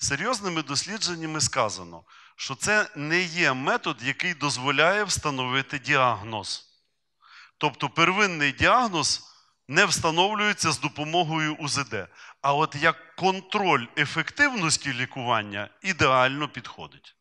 серйозними дослідженнями сказано, що це не є метод, який дозволяє встановити діагноз. Тобто первинний діагноз не встановлюється з допомогою УЗД. А от як контроль ефективності лікування ідеально підходить.